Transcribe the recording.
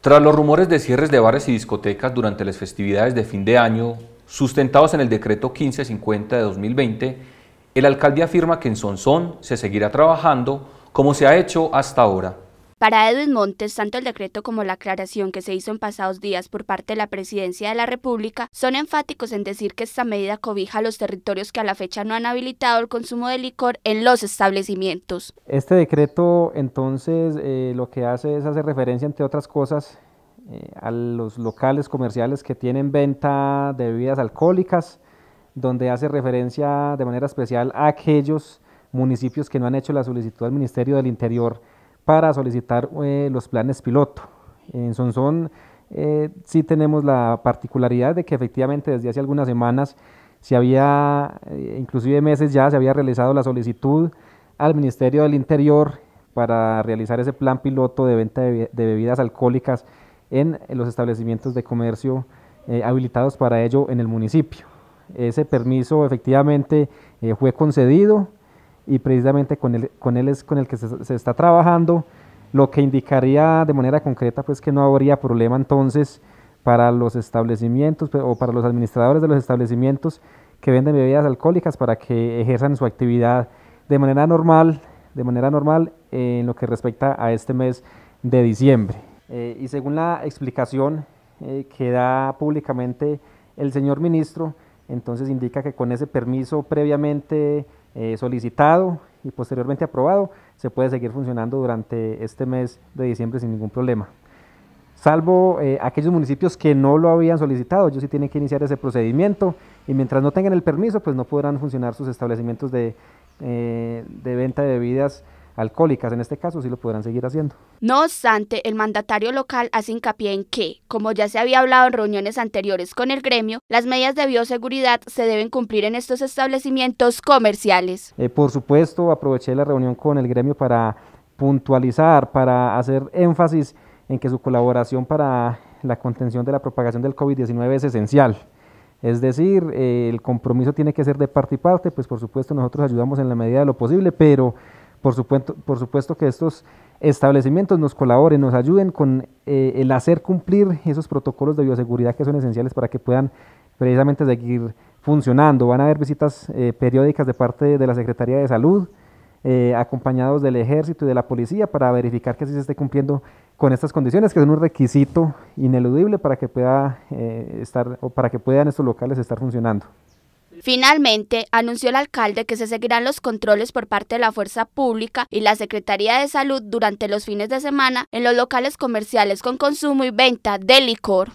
Tras los rumores de cierres de bares y discotecas durante las festividades de fin de año, sustentados en el decreto 1550 de 2020, el alcalde afirma que en Sonsón se seguirá trabajando como se ha hecho hasta ahora. Para Edwin Montes, tanto el decreto como la aclaración que se hizo en pasados días por parte de la Presidencia de la República son enfáticos en decir que esta medida cobija los territorios que a la fecha no han habilitado el consumo de licor en los establecimientos. Este decreto entonces eh, lo que hace es hacer referencia, entre otras cosas, eh, a los locales comerciales que tienen venta de bebidas alcohólicas, donde hace referencia de manera especial a aquellos municipios que no han hecho la solicitud al Ministerio del Interior para solicitar eh, los planes piloto. En Sonsón eh, sí tenemos la particularidad de que efectivamente desde hace algunas semanas se había, eh, inclusive meses ya, se había realizado la solicitud al Ministerio del Interior para realizar ese plan piloto de venta de, bebidas alcohólicas en los establecimientos de comercio habilitados para ello en el municipio. Ese permiso efectivamente fue concedido, y precisamente con él, con es con el que se, está trabajando, lo que indicaría de manera concreta pues que no habría problema entonces para los establecimientos o para los administradores de los establecimientos que venden bebidas alcohólicas para que ejerzan su actividad de manera normal, de manera normal en lo que respecta a este mes de diciembre. Eh, y según la explicación eh, que da públicamente el señor ministro, entonces indica que con ese permiso previamente eh, solicitado y posteriormente aprobado, se puede seguir funcionando durante este mes de diciembre sin ningún problema. Salvo eh, aquellos municipios que no lo habían solicitado, ellos sí tienen que iniciar ese procedimiento y mientras no tengan el permiso, pues no podrán funcionar sus establecimientos de eh, venta de bebidas alcohólicas, en este caso sí lo podrán seguir haciendo. No obstante, el mandatario local hace hincapié en que, como ya se había hablado en reuniones anteriores con el gremio, las medidas de bioseguridad se deben cumplir en estos establecimientos comerciales. Eh, por supuesto, aproveché la reunión con el gremio para puntualizar, para hacer énfasis en que su colaboración para la contención de la propagación del COVID-19 es esencial. Es decir, eh, el compromiso tiene que ser de parte y parte, pues por supuesto nosotros ayudamos en la medida de lo posible, pero por supuesto, por supuesto que estos establecimientos nos colaboren, nos ayuden con eh, el hacer cumplir esos protocolos de bioseguridad que son esenciales para que puedan precisamente seguir funcionando. Van a haber visitas eh, periódicas de parte de la Secretaría de Salud, eh, acompañados del Ejército y de la Policía, para verificar que sí se esté cumpliendo con estas condiciones, que son un requisito ineludible para que pueda estar para que puedan estos locales estar funcionando. Finalmente, anunció el alcalde que se seguirán los controles por parte de la Fuerza Pública y la Secretaría de Salud durante los fines de semana en los locales comerciales con consumo y venta de licor.